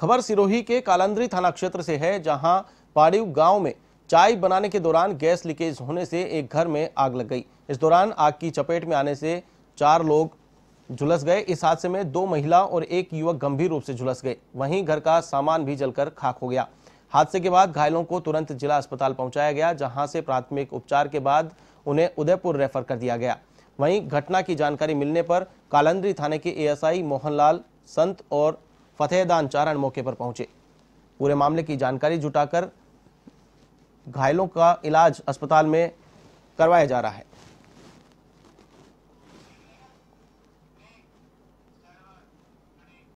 खबर सिरोही के कालंद्री थाना क्षेत्र से है जहां पाड़ी गांव में चाय बनाने के दौरान गैस लीकेज होने से एक घर में आग लग गई इस दौरान आग की चपेट में आने से चार लोग झुलस गए इस हादसे में दो महिला और एक युवक गंभीर रूप से झुलस गए वहीं घर का सामान भी जलकर खाक हो गया हादसे के बाद घायलों को तुरंत जिला अस्पताल पहुंचाया गया जहां से प्राथमिक उपचार के बाद उन्हें उदयपुर रेफर कर दिया गया वहीं घटना की जानकारी मिलने पर कालंद्री थाने के एएसआई मोहनलाल संत और फतेहदान चारण मौके पर पहुंचे पूरे मामले की जानकारी जुटाकर घायलों का इलाज अस्पताल में करवाया जा रहा है